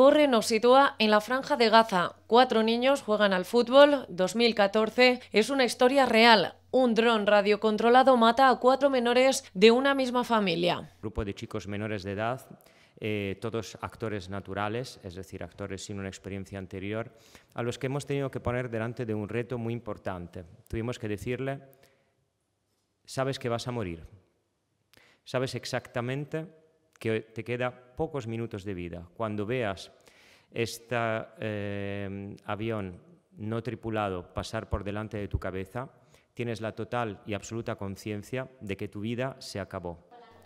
corre nos sitúa en la franja de Gaza. Cuatro niños juegan al fútbol. 2014 es una historia real. Un dron radiocontrolado mata a cuatro menores de una misma familia. Grupo de chicos menores de edad, eh, todos actores naturales, es decir, actores sin una experiencia anterior, a los que hemos tenido que poner delante de un reto muy importante. Tuvimos que decirle, sabes que vas a morir, sabes exactamente que te queda pocos minutos de vida. Cuando veas este avión no tripulado pasar por delante de tu cabeza, tienes la total y absoluta conciencia de que tu vida se acabó.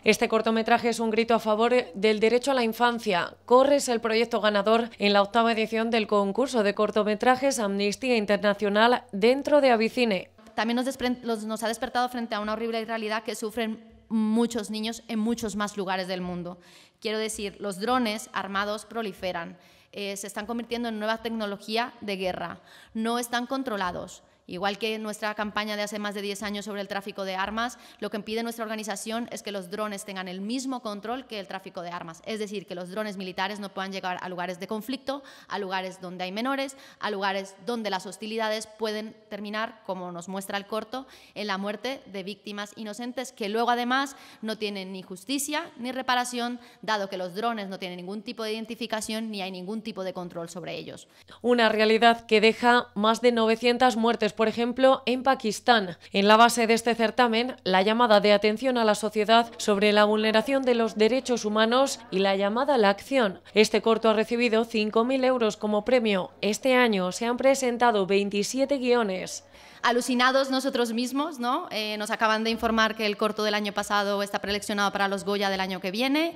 Este cortometraje es un grito a favor del derecho a la infancia. Corres el proyecto ganador en la octava edición del concurso de cortometrajes Amnistía Internacional dentro de Avicine. También nos, nos ha despertado frente a una horrible realidad que sufren muchos niños en muchos más lugares del mundo. Quiero decir, los drones armados proliferan, eh, se están convirtiendo en nueva tecnología de guerra, no están controlados. Igual que nuestra campaña de hace más de 10 años sobre el tráfico de armas, lo que impide nuestra organización es que los drones tengan el mismo control que el tráfico de armas. Es decir, que los drones militares no puedan llegar a lugares de conflicto, a lugares donde hay menores, a lugares donde las hostilidades pueden terminar, como nos muestra el corto, en la muerte de víctimas inocentes que luego además no tienen ni justicia ni reparación, dado que los drones no tienen ningún tipo de identificación ni hay ningún tipo de control sobre ellos. Una realidad que deja más de 900 muertes por ejemplo, en Pakistán. En la base de este certamen, la llamada de atención a la sociedad sobre la vulneración de los derechos humanos y la llamada a la acción. Este corto ha recibido 5.000 euros como premio. Este año se han presentado 27 guiones alucinados nosotros mismos, ¿no? Eh, nos acaban de informar que el corto del año pasado está preleccionado para los Goya del año que viene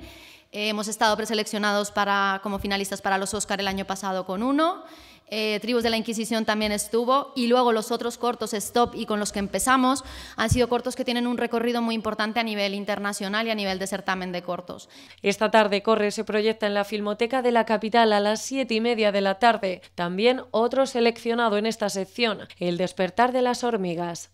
eh, hemos estado preseleccionados para, como finalistas para los Óscar el año pasado con uno. Eh, Tribus de la Inquisición también estuvo, y luego los otros cortos, Stop y con los que empezamos, han sido cortos que tienen un recorrido muy importante a nivel internacional y a nivel de certamen de cortos. Esta tarde Corre se proyecta en la Filmoteca de la Capital a las siete y media de la tarde. También otro seleccionado en esta sección, El despertar de las hormigas.